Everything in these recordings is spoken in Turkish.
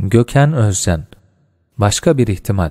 Göken Özcan Başka bir ihtimal.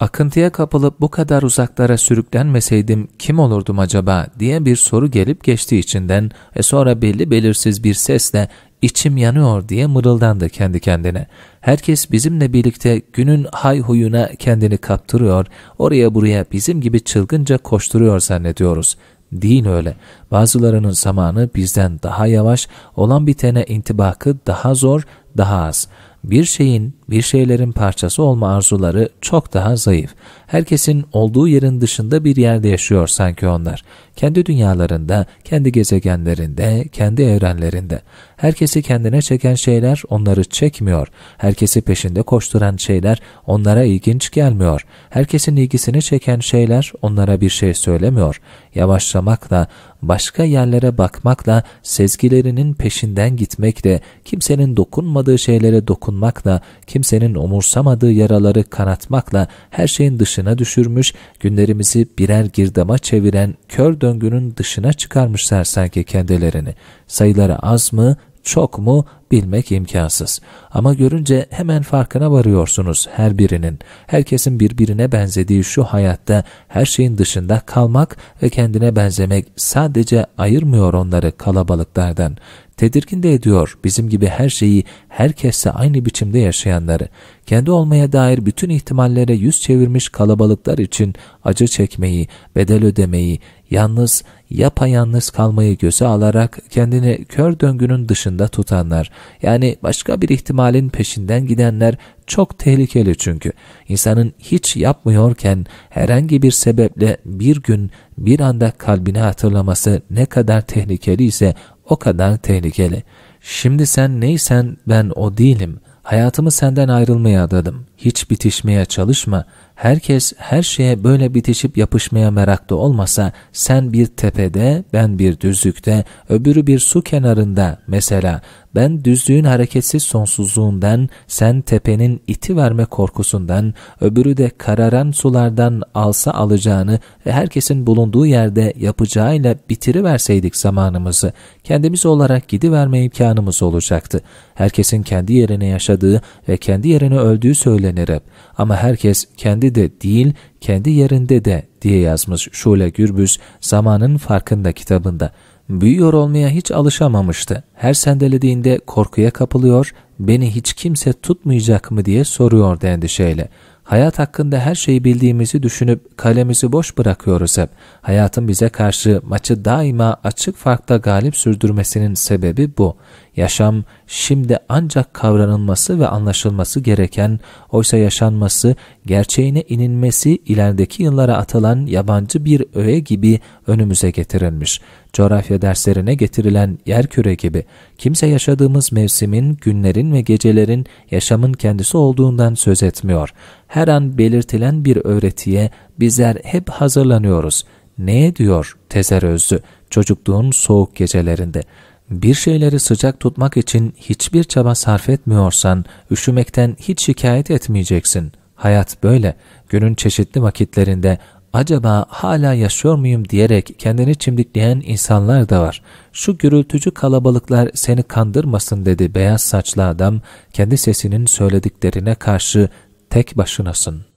Akıntıya kapılıp bu kadar uzaklara sürüklenmeseydim kim olurdum acaba diye bir soru gelip geçti içinden ve sonra belli belirsiz bir sesle içim yanıyor diye mırıldandı kendi kendine. Herkes bizimle birlikte günün hay huyuna kendini kaptırıyor, oraya buraya bizim gibi çılgınca koşturuyor zannediyoruz. Değil öyle. Bazılarının zamanı bizden daha yavaş, olan bitene intibakı daha zor, daha az bir şeyin, bir şeylerin parçası olma arzuları çok daha zayıf. Herkesin olduğu yerin dışında bir yerde yaşıyor sanki onlar. Kendi dünyalarında, kendi gezegenlerinde, kendi evrenlerinde. Herkesi kendine çeken şeyler onları çekmiyor. Herkesi peşinde koşturan şeyler onlara ilginç gelmiyor. Herkesin ilgisini çeken şeyler onlara bir şey söylemiyor. Yavaşlamakla, başka yerlere bakmakla, sezgilerinin peşinden gitmekle, kimsenin dokunmadığı şeylere dokunmakla, kimsenin umursamadığı yaraları kanatmakla her şeyin dışına düşürmüş, günlerimizi birer girdama çeviren kör döngünün dışına çıkarmışlar sanki kendilerini. Sayıları az mı, çok mu bilmek imkansız. Ama görünce hemen farkına varıyorsunuz her birinin. Herkesin birbirine benzediği şu hayatta her şeyin dışında kalmak ve kendine benzemek sadece ayırmıyor onları kalabalıklardan. Tedirgin de ediyor bizim gibi her şeyi herkesle aynı biçimde yaşayanları. Kendi olmaya dair bütün ihtimallere yüz çevirmiş kalabalıklar için acı çekmeyi, bedel ödemeyi, yalnız yapayalnız kalmayı göze alarak kendini kör döngünün dışında tutanlar, yani başka bir ihtimalin peşinden gidenler çok tehlikeli çünkü. insanın hiç yapmıyorken herhangi bir sebeple bir gün bir anda kalbine hatırlaması ne kadar tehlikeli ise o kadar tehlikeli. Şimdi sen neysen ben o değilim. Hayatımı senden ayrılmaya adadım. Hiç bitişmeye çalışma. Herkes her şeye böyle bitişip yapışmaya meraklı olmasa sen bir tepede, ben bir düzlükte, öbürü bir su kenarında mesela ben düzlüğün hareketsiz sonsuzluğundan, sen tepenin iti verme korkusundan, öbürü de kararan sulardan alsa alacağını ve herkesin bulunduğu yerde yapacağıyla bitiriverseydik zamanımızı, kendimiz olarak gidiverme imkanımız olacaktı. Herkesin kendi yerine yaşadığı ve kendi yerine öldüğü söylenir hep. Ama herkes kendi de değil, kendi yerinde de diye yazmış Şule Gürbüz Zamanın Farkında kitabında. Büyüyor olmaya hiç alışamamıştı. Her sendelediğinde korkuya kapılıyor, beni hiç kimse tutmayacak mı diye soruyor endişeyle. Hayat hakkında her şeyi bildiğimizi düşünüp kalemizi boş bırakıyoruz hep. Hayatın bize karşı maçı daima açık farkta galip sürdürmesinin sebebi bu. Yaşam şimdi ancak kavranılması ve anlaşılması gereken, oysa yaşanması, gerçeğine inilmesi ilerideki yıllara atılan yabancı bir öğe gibi önümüze getirilmiş. Coğrafya derslerine getirilen yer küre gibi kimse yaşadığımız mevsimin, günlerin ve gecelerin yaşamın kendisi olduğundan söz etmiyor. Her an belirtilen bir öğretiye bizler hep hazırlanıyoruz. Ne diyor tezer özlü çocukluğun soğuk gecelerinde? Bir şeyleri sıcak tutmak için hiçbir çaba sarf etmiyorsan, üşümekten hiç şikayet etmeyeceksin. Hayat böyle. Günün çeşitli vakitlerinde acaba hala yaşıyor muyum diyerek kendini çimdikleyen insanlar da var. Şu gürültücü kalabalıklar seni kandırmasın dedi beyaz saçlı adam, kendi sesinin söylediklerine karşı tek başınasın.